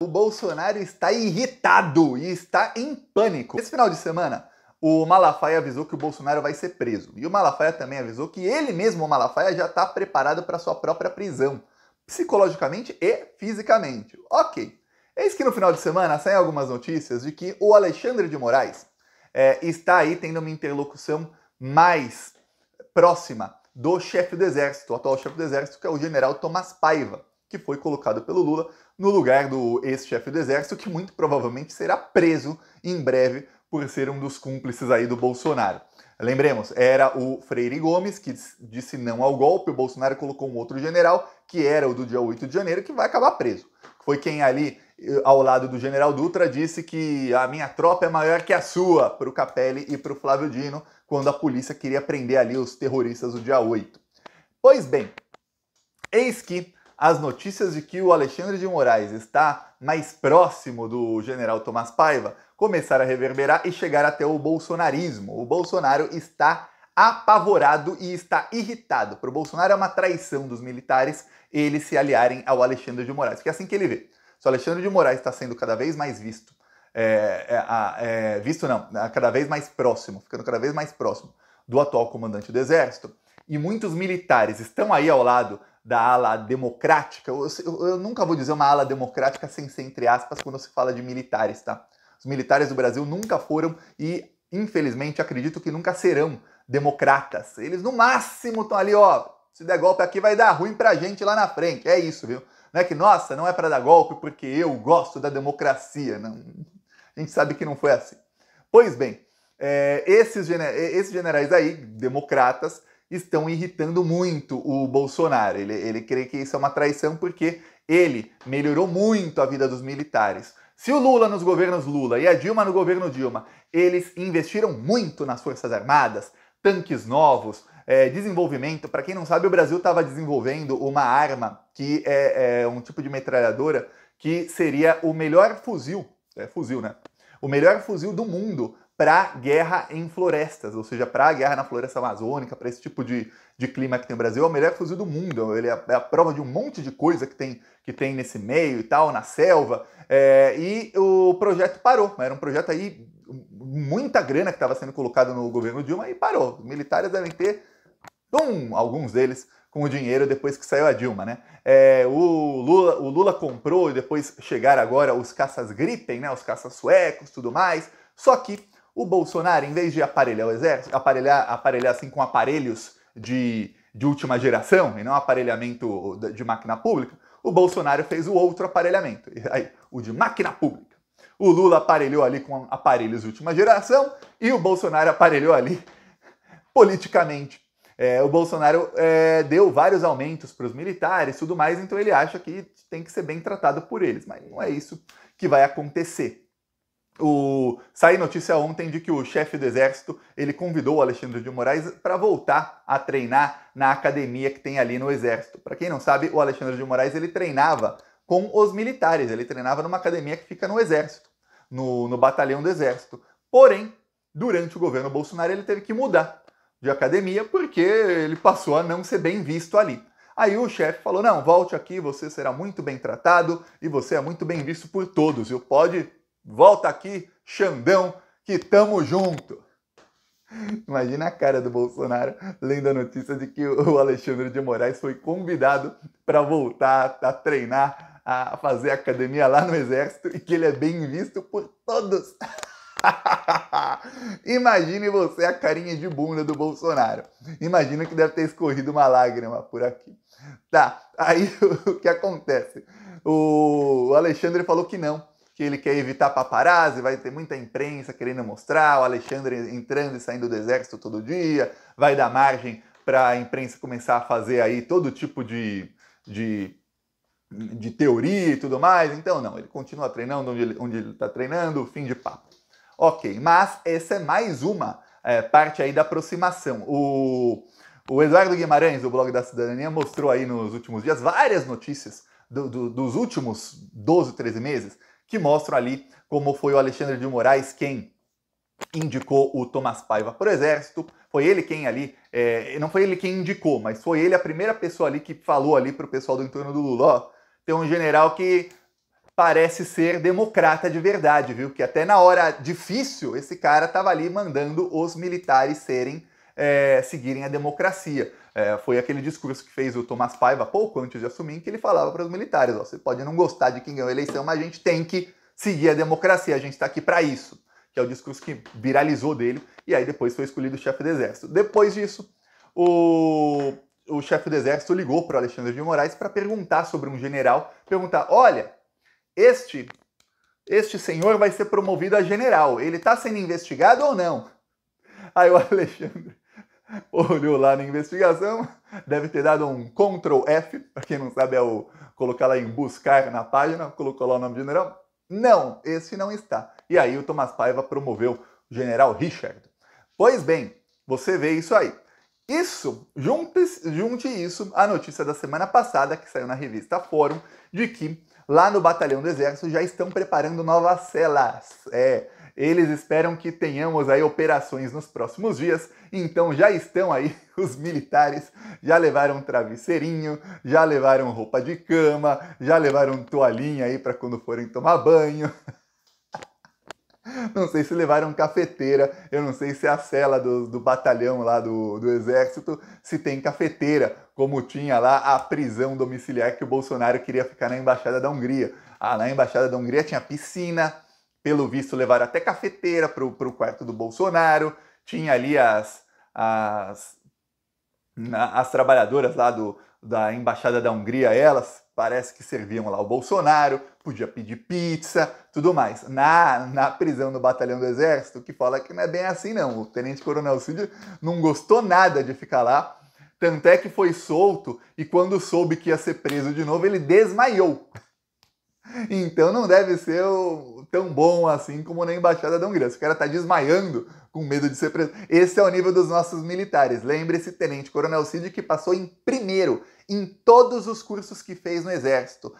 O Bolsonaro está irritado e está em pânico. Esse final de semana, o Malafaia avisou que o Bolsonaro vai ser preso. E o Malafaia também avisou que ele mesmo, o Malafaia, já está preparado para sua própria prisão, psicologicamente e fisicamente. Ok. Eis que no final de semana saem algumas notícias de que o Alexandre de Moraes é, está aí tendo uma interlocução mais próxima do chefe do exército, o atual chefe do exército, que é o general Tomás Paiva que foi colocado pelo Lula no lugar do ex-chefe do exército, que muito provavelmente será preso em breve por ser um dos cúmplices aí do Bolsonaro. Lembremos, era o Freire Gomes que disse não ao golpe, o Bolsonaro colocou um outro general, que era o do dia 8 de janeiro, que vai acabar preso. Foi quem ali, eh, ao lado do general Dutra, disse que a minha tropa é maior que a sua, para o Capelli e para o Flávio Dino, quando a polícia queria prender ali os terroristas do dia 8. Pois bem, eis que as notícias de que o Alexandre de Moraes está mais próximo do general Tomás Paiva começaram a reverberar e chegar até o bolsonarismo. O Bolsonaro está apavorado e está irritado. Para o Bolsonaro é uma traição dos militares eles se aliarem ao Alexandre de Moraes, porque é assim que ele vê. Se o Alexandre de Moraes está sendo cada vez mais visto, é, é, é, visto não, né, cada vez mais próximo, ficando cada vez mais próximo do atual comandante do Exército, e muitos militares estão aí ao lado da ala democrática, eu, eu, eu, nunca vou dizer uma ala democrática sem ser entre aspas quando se fala de militares, tá? Os militares do Brasil nunca foram e, infelizmente, acredito que nunca serão democratas. Eles, no máximo, estão ali, ó, se der golpe aqui vai dar ruim pra gente lá na frente. É isso, viu? Não é que, nossa, não é para dar golpe porque eu gosto da democracia. Não. A gente sabe que não foi assim. Pois bem, é, esses, esses generais aí, democratas, estão irritando muito o Bolsonaro. Ele, ele crê que isso é uma traição porque ele melhorou muito a vida dos militares. Se o Lula nos governos Lula e a Dilma no governo Dilma, eles investiram muito nas Forças Armadas, tanques novos, é, desenvolvimento. Para quem não sabe, o Brasil estava desenvolvendo uma arma que é, é, um tipo de metralhadora que seria o melhor fuzil, é fuzil, né? O melhor fuzil do mundo para guerra em florestas, ou seja, para a guerra na floresta amazônica, para esse tipo de, de clima que tem no Brasil, é o melhor fuzil do mundo. Ele é a, é a prova de um monte de coisa que tem, que tem nesse meio e tal, na selva. É, e o projeto parou. Era um projeto aí, muita grana que estava sendo colocada no governo Dilma e parou. Militares devem ter, pum, alguns deles com o dinheiro depois que saiu a Dilma, né? É, o, Lula, o Lula comprou e depois chegaram agora os caças Gripen, né? Os caças suecos, tudo mais. Só que o Bolsonaro, em vez de aparelhar o exército, aparelhar, aparelhar assim com aparelhos de, de última geração e não aparelhamento de máquina pública, o Bolsonaro fez o outro aparelhamento, aí, o de máquina pública. O Lula aparelhou ali com aparelhos de última geração e o Bolsonaro aparelhou ali politicamente. É, o Bolsonaro é, deu vários aumentos para os militares tudo mais, então ele acha que tem que ser bem tratado por eles, mas não é isso que vai acontecer. O... Sai notícia ontem de que o chefe do exército ele convidou o Alexandre de Moraes para voltar a treinar na academia que tem ali no exército. Para quem não sabe, o Alexandre de Moraes ele treinava com os militares, ele treinava numa academia que fica no exército, no, no batalhão do exército. Porém, durante o governo Bolsonaro ele teve que mudar de academia porque ele passou a não ser bem visto ali. Aí o chefe falou: não, volte aqui, você será muito bem tratado e você é muito bem visto por todos, viu? Pode Volta aqui, Xandão, que tamo junto. Imagina a cara do Bolsonaro lendo a notícia de que o Alexandre de Moraes foi convidado para voltar a treinar, a fazer academia lá no Exército e que ele é bem visto por todos. Imagine você a carinha de bunda do Bolsonaro. Imagina que deve ter escorrido uma lágrima por aqui. Tá, aí o que acontece? O Alexandre falou que não que ele quer evitar paparazzi, vai ter muita imprensa querendo mostrar, o Alexandre entrando e saindo do exército todo dia, vai dar margem para a imprensa começar a fazer aí todo tipo de, de, de, teoria e tudo mais. Então, não, ele continua treinando onde ele está treinando, fim de papo. Ok, mas essa é mais uma é, parte aí da aproximação. O, o Eduardo Guimarães, do blog da Cidadania, mostrou aí nos últimos dias várias notícias do, do, dos últimos 12, 13 meses que mostram ali como foi o Alexandre de Moraes quem indicou o Tomás Paiva para o Exército. Foi ele quem ali, é, não foi ele quem indicou, mas foi ele a primeira pessoa ali que falou ali para o pessoal do entorno do Lula, ó, tem um general que parece ser democrata de verdade, viu? Que até na hora difícil esse cara tava ali mandando os militares serem é, seguirem a democracia. É, foi aquele discurso que fez o Tomás Paiva pouco antes de assumir, que ele falava para os militares: ó, você pode não gostar de quem ganhou a eleição, mas a gente tem que seguir a democracia, a gente está aqui para isso. Que é o discurso que viralizou dele, e aí depois foi escolhido o chefe do exército. Depois disso, o, o chefe do exército ligou para Alexandre de Moraes para perguntar sobre um general, perguntar: olha, este este senhor vai ser promovido a general. Ele está sendo investigado ou não? Aí o Alexandre olhou lá na investigação, deve ter dado um Ctrl F, para quem não sabe é o colocar lá em buscar na página, colocou lá o nome do general. Não, esse não está. E aí o Thomas Paiva promoveu o general Richard. Pois bem, você vê isso aí. Isso, junte, junte isso à notícia da semana passada que saiu na revista Fórum, de que lá no Batalhão do Exército já estão preparando novas celas. É, eles esperam que tenhamos aí operações nos próximos dias, então já estão aí os militares, já levaram travesseirinho, já levaram roupa de cama, já levaram toalhinha aí para quando forem tomar banho. Não sei se levaram cafeteira, eu não sei se é a cela do, do batalhão lá do, do exército se tem cafeteira, como tinha lá a prisão domiciliar que o Bolsonaro queria ficar na Embaixada da Hungria. Ah, na Embaixada da Hungria tinha piscina, pelo visto levaram até cafeteira para o quarto do Bolsonaro, tinha ali as, as, as trabalhadoras lá do, da Embaixada da Hungria, elas parece que serviam lá o Bolsonaro, podia pedir pizza, tudo mais. Na, na prisão no Batalhão do Exército, que fala que não é bem assim não, o Tenente Coronel Cid não gostou nada de ficar lá, tanto é que foi solto e quando soube que ia ser preso de novo, ele desmaiou. Então não deve ser tão bom assim como na embaixada da Hungria. Se o cara tá desmaiando com medo de ser preso. Esse é o nível dos nossos militares. Lembre-se, Tenente Coronel Cid, que passou em primeiro em todos os cursos que fez no Exército.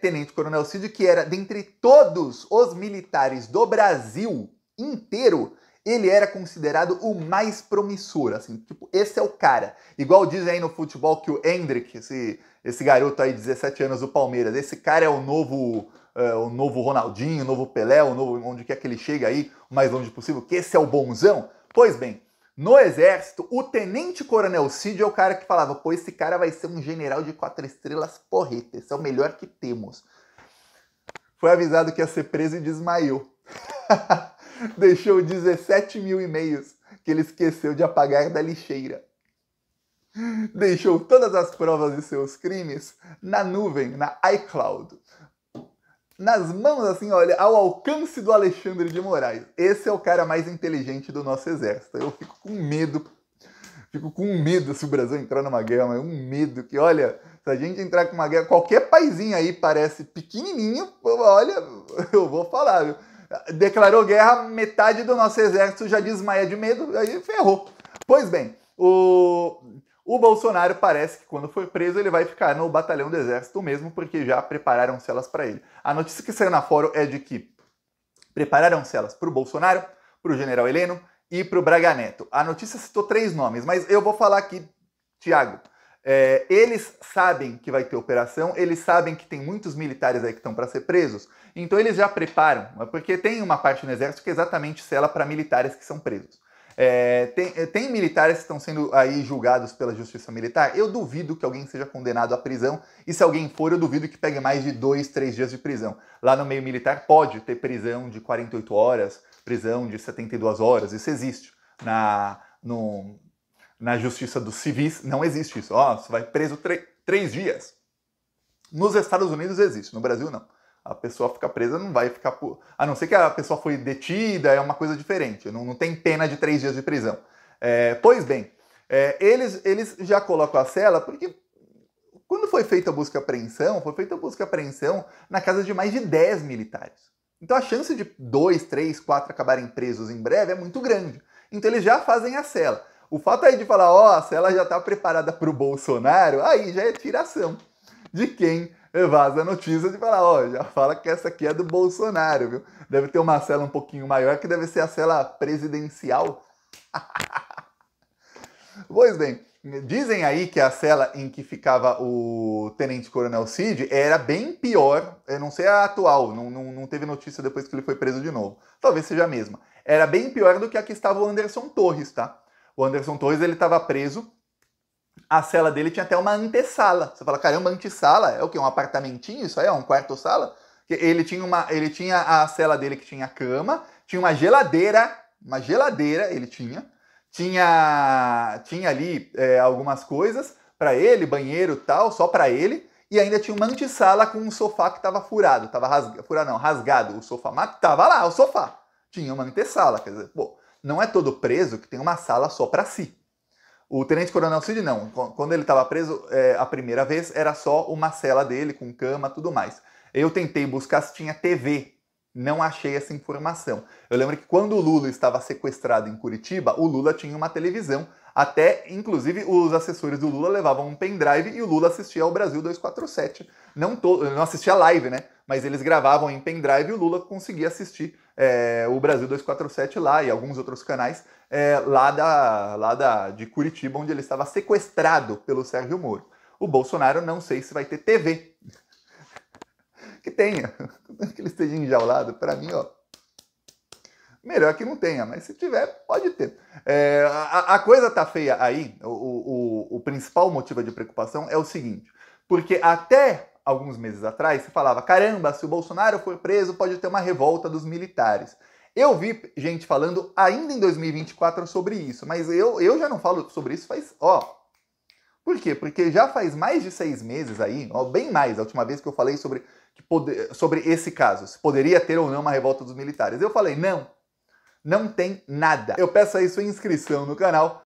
Tenente Coronel Cid, que era dentre todos os militares do Brasil inteiro, ele era considerado o mais promissor, assim, tipo, esse é o cara. Igual dizem aí no futebol que o Hendrick, esse, esse garoto aí, 17 anos do Palmeiras, esse cara é o novo é, o novo Ronaldinho, o novo Pelé, o novo onde quer que ele chegue aí, o mais longe possível, que esse é o bonzão. Pois bem, no exército, o tenente coronel Cid é o cara que falava, pô, esse cara vai ser um general de quatro estrelas porreta, esse é o melhor que temos. Foi avisado que ia ser preso e desmaiou. deixou 17 mil e-mails que ele esqueceu de apagar da lixeira. Deixou todas as provas de seus crimes na nuvem, na iCloud. Nas mãos, assim, olha, ao alcance do Alexandre de Moraes. Esse é o cara mais inteligente do nosso exército. Eu fico com medo fico com medo se o Brasil entrar numa guerra, é um medo que, olha, se a gente entrar com uma guerra, qualquer paizinho aí parece pequenininho, olha, eu vou falar, viu? declarou guerra, metade do nosso exército já desmaia de medo, aí ferrou. Pois bem, o, o Bolsonaro parece que quando for preso ele vai ficar no batalhão do exército mesmo, porque já prepararam celas para ele. A notícia que saiu na fórum é de que prepararam celas para o Bolsonaro, para o general Heleno e para o Braga Neto. A notícia citou três nomes, mas eu vou falar aqui, Tiago. É, eles sabem que vai ter operação, eles sabem que tem muitos militares aí que estão para ser presos, então eles já preparam, porque tem uma parte no exército que exatamente cela para militares que são presos. É, tem, é, tem, militares que estão sendo aí julgados pela justiça militar. Eu duvido que alguém seja condenado à prisão, e se alguém for, eu duvido que pegue mais de dois, três dias de prisão. Lá no meio militar pode ter prisão de 48 horas, prisão de 72 horas, isso existe na, no, na justiça dos civis não existe isso. Ó, oh, você vai preso três dias. Nos Estados Unidos existe, no Brasil não. A pessoa fica presa, não vai ficar por. A não ser que a pessoa foi detida, é uma coisa diferente. Não, não tem pena de três dias de prisão. É, pois bem, é, eles, eles já colocam a cela porque quando foi feita a busca e apreensão, foi feita a busca e apreensão na casa de mais de 10 militares. Então a chance de dois, três, quatro acabarem presos em breve é muito grande. Então eles já fazem a cela. O fato aí de falar, ó, oh, se ela já tá preparada pro Bolsonaro, aí já é tiração de quem vaza a notícia de falar, ó, oh, já fala que essa aqui é do Bolsonaro, viu? Deve ter uma cela um pouquinho maior, que deve ser a cela presidencial. pois bem, dizem aí que a cela em que ficava o Tenente Coronel Cid era bem pior, eu não sei a atual, não, não, não teve notícia depois que ele foi preso de novo. Talvez seja a mesma. Era bem pior do que a que estava o Anderson Torres, tá? O Anderson Torres ele estava preso. A cela dele tinha até uma antessala. Você fala, caramba, antessala é o que? Um apartamentinho? Isso aí é um quarto-sala? Ele tinha uma, ele tinha a cela dele que tinha cama, tinha uma geladeira, uma geladeira ele tinha, tinha, tinha ali é, algumas coisas para ele, banheiro tal, só para ele, e ainda tinha uma antessala com um sofá que estava furado, estava rasgado, furado não, rasgado o sofá, mas tava lá o sofá, tinha uma antessala, quer dizer, pô, não é todo preso que tem uma sala só para si. O tenente coronel Cid não. Quando ele estava preso é, a primeira vez, era só uma cela dele, com cama tudo mais. Eu tentei buscar se tinha TV. Não achei essa informação. Eu lembro que quando o Lula estava sequestrado em Curitiba, o Lula tinha uma televisão. Até, inclusive, os assessores do Lula levavam um pendrive e o Lula assistia ao Brasil 247. Não, to... não assistia live, né? Mas eles gravavam em pendrive e o Lula conseguia assistir é, o Brasil 247 lá e alguns outros canais é, lá, da, lá da, de Curitiba, onde ele estava sequestrado pelo Sérgio Moro. O Bolsonaro não sei se vai ter TV. que tenha. Que ele esteja enjaulado, para mim, ó. Melhor que não tenha, mas se tiver, pode ter. É, a, a, coisa tá feia aí, o, o, o principal motivo de preocupação é o seguinte, porque até alguns meses atrás, você falava: caramba, se o Bolsonaro for preso, pode ter uma revolta dos militares. Eu vi gente falando ainda em 2024 sobre isso, mas eu, eu já não falo sobre isso faz. Ó. Por quê? Porque já faz mais de seis meses aí, ó, bem mais, a última vez que eu falei sobre, que sobre esse caso, se poderia ter ou não uma revolta dos militares. Eu falei: não, não tem nada. Eu peço aí sua inscrição no canal